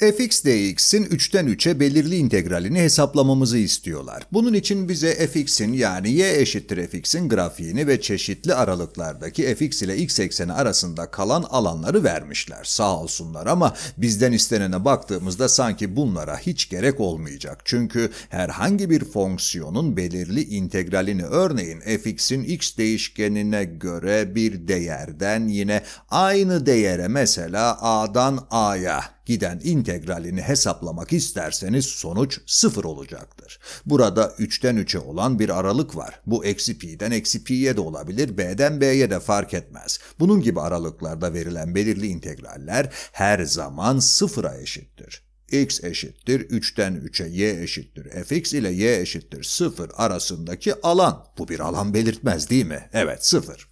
fx dx'in 3'ten 3'e belirli integralini hesaplamamızı istiyorlar. Bunun için bize fx'in yani y eşittir fx'in grafiğini ve çeşitli aralıklardaki fx ile x ekseni arasında kalan alanları vermişler. Sağ olsunlar ama bizden istenene baktığımızda sanki bunlara hiç gerek olmayacak. Çünkü herhangi bir fonksiyonun belirli integralini örneğin fx'in x değişkenine göre bir değerden yine aynı değere mesela a'dan a'ya giden integralini hesaplamak isterseniz sonuç sıfır olacaktır. Burada 3'ten 3'e olan bir aralık var. Bu eksi pi'den eksi pi'ye de olabilir, b'den b'ye de fark etmez. Bunun gibi aralıklarda verilen belirli integraller her zaman sıfıra eşittir x eşittir 3'ten 3'e y eşittir fx ile y eşittir 0 arasındaki alan. Bu bir alan belirtmez değil mi? Evet 0.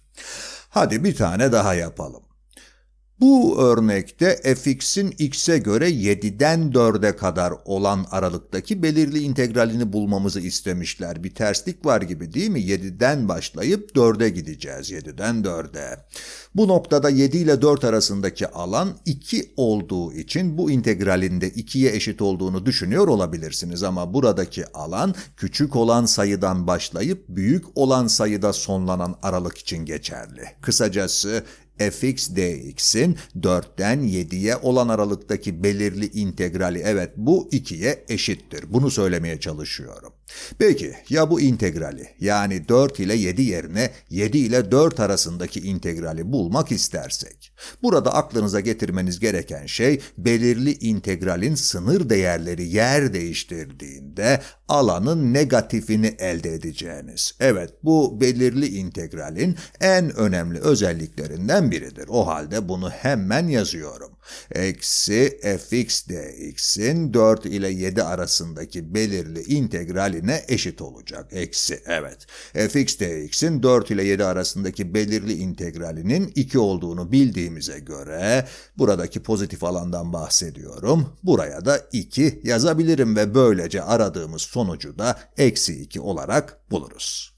Hadi bir tane daha yapalım. Bu örnekte fx'in x'e göre 7'den 4'e kadar olan aralıktaki belirli integralini bulmamızı istemişler. Bir terslik var gibi değil mi? 7'den başlayıp 4'e gideceğiz. 7'den 4'e. Bu noktada 7 ile 4 arasındaki alan 2 olduğu için bu integralinde 2'ye eşit olduğunu düşünüyor olabilirsiniz. Ama buradaki alan küçük olan sayıdan başlayıp büyük olan sayıda sonlanan aralık için geçerli. Kısacası fx dx'in 4'ten 7'ye olan aralıktaki belirli integrali evet bu 2'ye eşittir. Bunu söylemeye çalışıyorum. Peki ya bu integrali yani 4 ile 7 yerine 7 ile 4 arasındaki integrali bulmak istersek? Burada aklınıza getirmeniz gereken şey belirli integralin sınır değerleri yer değiştirdiğinde alanın negatifini elde edeceğiniz. Evet bu belirli integralin en önemli özelliklerinden biridir. O halde bunu hemen yazıyorum. Eksi fx dx'in 4 ile 7 arasındaki belirli integraline eşit olacak. Eksi evet. fx dx'in 4 ile 7 arasındaki belirli integralinin 2 olduğunu bildiğimize göre buradaki pozitif alandan bahsediyorum. Buraya da 2 yazabilirim ve böylece aradığımız sonucu da eksi 2 olarak buluruz.